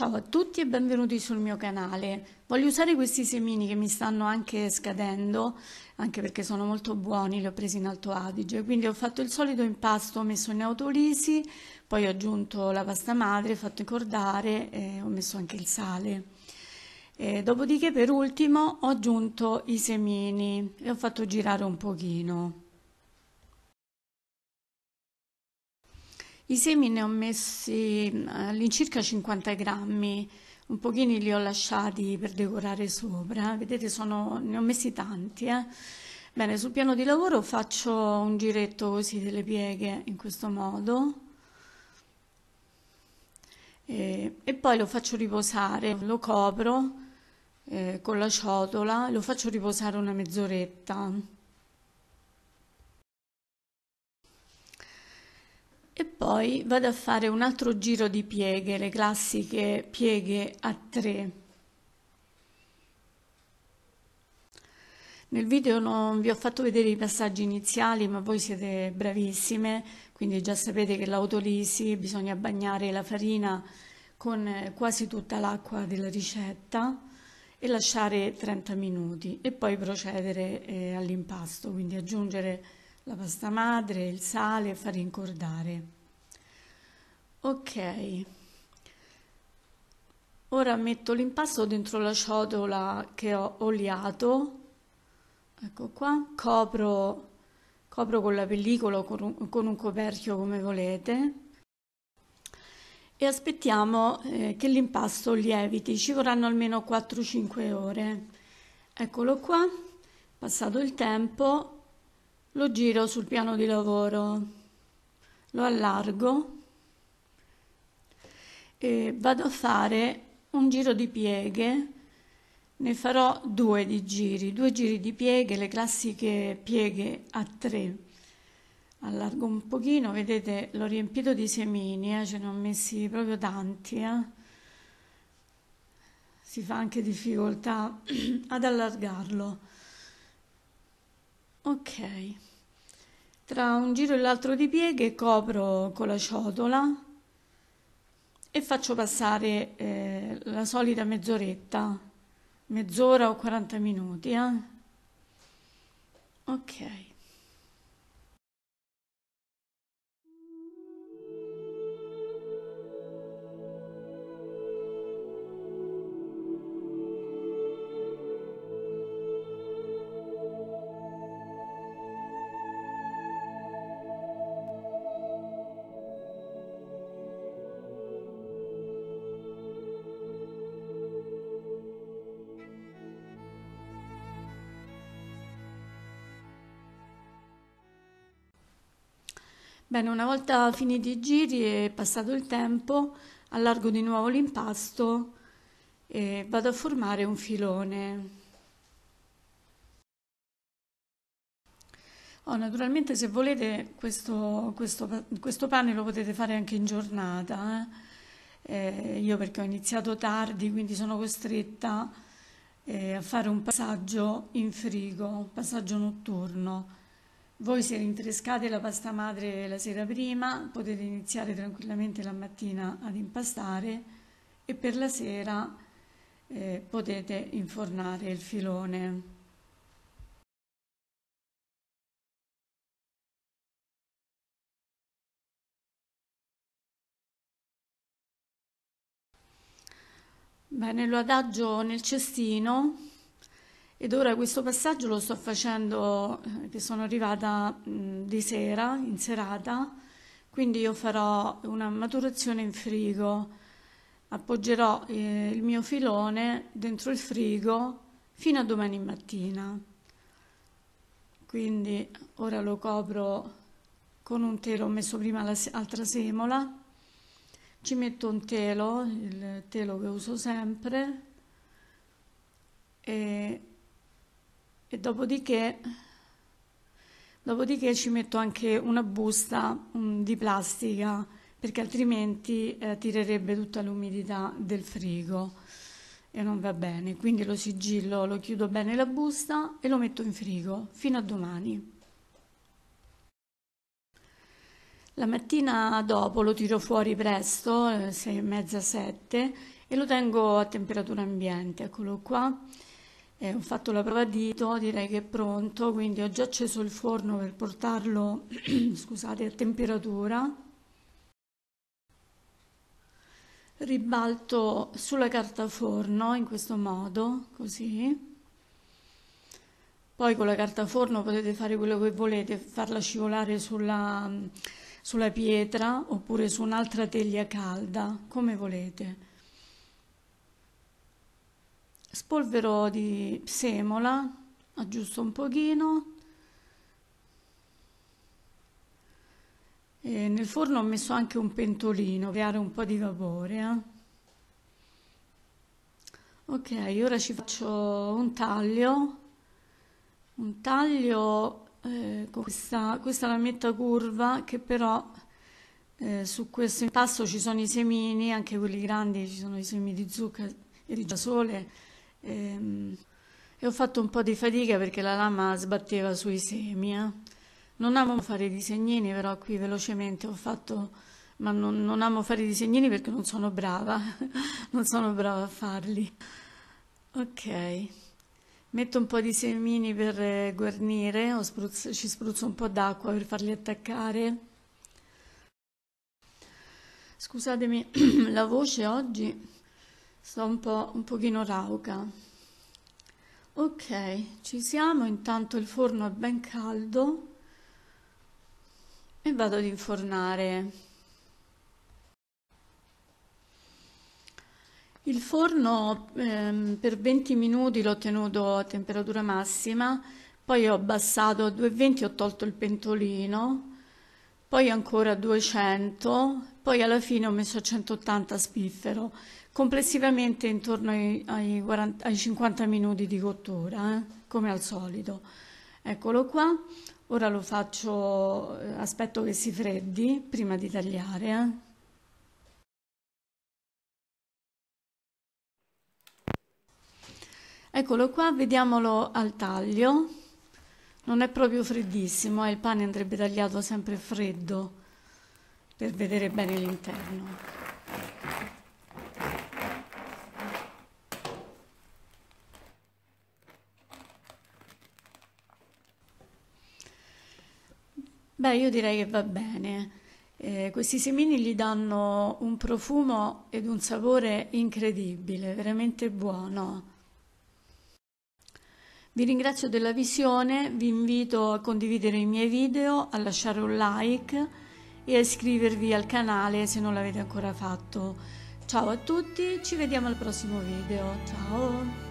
Ciao a tutti e benvenuti sul mio canale. Voglio usare questi semini che mi stanno anche scadendo, anche perché sono molto buoni, li ho presi in Alto Adige, quindi ho fatto il solito impasto, ho messo in autolisi, poi ho aggiunto la pasta madre, ho fatto cordare e ho messo anche il sale. E dopodiché per ultimo ho aggiunto i semini e ho fatto girare un pochino. I semi ne ho messi eh, all'incirca 50 grammi, un pochino li ho lasciati per decorare sopra, vedete sono, ne ho messi tanti. Eh? Bene, sul piano di lavoro faccio un giretto così delle pieghe in questo modo e, e poi lo faccio riposare, lo copro eh, con la ciotola, lo faccio riposare una mezz'oretta. e poi vado a fare un altro giro di pieghe, le classiche pieghe a 3. Nel video non vi ho fatto vedere i passaggi iniziali, ma voi siete bravissime, quindi già sapete che l'autolisi bisogna bagnare la farina con eh, quasi tutta l'acqua della ricetta e lasciare 30 minuti e poi procedere eh, all'impasto, quindi aggiungere la pasta madre, il sale e far incordare. Ok, ora metto l'impasto dentro la ciotola che ho oliato, ecco qua, copro, copro con la pellicola o con un, con un coperchio come volete e aspettiamo eh, che l'impasto lieviti, ci vorranno almeno 4-5 ore. Eccolo qua, passato il tempo, lo giro sul piano di lavoro, lo allargo e vado a fare un giro di pieghe, ne farò due di giri, due giri di pieghe, le classiche pieghe a tre. Allargo un pochino, vedete l'ho riempito di semini, eh, ce ne ho messi proprio tanti. Eh. Si fa anche difficoltà ad allargarlo. Ok tra un giro e l'altro di pieghe copro con la ciotola e faccio passare eh, la solita mezz'oretta mezz'ora o 40 minuti eh? ok Bene, una volta finiti i giri e passato il tempo, allargo di nuovo l'impasto e vado a formare un filone. Oh, naturalmente se volete questo, questo, questo, pane lo potete fare anche in giornata, eh? Eh, io perché ho iniziato tardi quindi sono costretta eh, a fare un passaggio in frigo, un passaggio notturno. Voi se rinfrescate la pasta madre la sera prima, potete iniziare tranquillamente la mattina ad impastare e per la sera eh, potete infornare il filone. Bene, lo adagio nel cestino ed ora questo passaggio lo sto facendo, eh, che sono arrivata di sera, in serata, quindi io farò una maturazione in frigo, appoggerò eh, il mio filone dentro il frigo fino a domani mattina. Quindi ora lo copro con un telo, ho messo prima l'altra semola, ci metto un telo, il telo che uso sempre, e e dopodiché, dopodiché ci metto anche una busta um, di plastica perché altrimenti eh, tirerebbe tutta l'umidità del frigo e non va bene. Quindi lo sigillo, lo chiudo bene la busta e lo metto in frigo fino a domani. La mattina dopo lo tiro fuori presto, eh, sei e mezza, sette, e lo tengo a temperatura ambiente, eccolo qua. Eh, ho fatto la prova a dito, direi che è pronto, quindi ho già acceso il forno per portarlo scusate, a temperatura. Ribalto sulla carta forno in questo modo, così. Poi con la carta forno potete fare quello che volete, farla scivolare sulla, sulla pietra oppure su un'altra teglia calda, come volete spolvero di semola, aggiusto un pochino. E nel forno ho messo anche un pentolino, creare un po' di vapore. Eh. Ok, ora ci faccio un taglio, un taglio eh, con questa, questa la curva che però eh, su questo impasto ci sono i semini, anche quelli grandi, ci sono i semi di zucca e di sole. E, ehm, e ho fatto un po' di fatica perché la lama sbatteva sui semi. Eh. Non amo fare i disegnini, però qui velocemente ho fatto, ma non, non amo fare i disegnini perché non sono brava, non sono brava a farli. Ok, metto un po' di semini per eh, guarnire, spruzzo, ci spruzzo un po' d'acqua per farli attaccare. Scusatemi la voce oggi sto un, po', un pochino rauca. Ok, ci siamo, intanto il forno è ben caldo e vado ad infornare. Il forno ehm, per 20 minuti l'ho tenuto a temperatura massima, poi ho abbassato a 220, ho tolto il pentolino, poi ancora a 200 poi alla fine ho messo 180 spiffero, complessivamente intorno ai, ai, 40, ai 50 minuti di cottura, eh? come al solito. Eccolo qua, ora lo faccio, eh, aspetto che si freddi prima di tagliare. Eh? Eccolo qua, vediamolo al taglio. Non è proprio freddissimo, eh? il pane andrebbe tagliato sempre freddo per vedere bene l'interno. Beh, io direi che va bene. Eh, questi semini gli danno un profumo ed un sapore incredibile, veramente buono. Vi ringrazio della visione, vi invito a condividere i miei video, a lasciare un like e iscrivervi al canale se non l'avete ancora fatto. Ciao a tutti, ci vediamo al prossimo video. Ciao!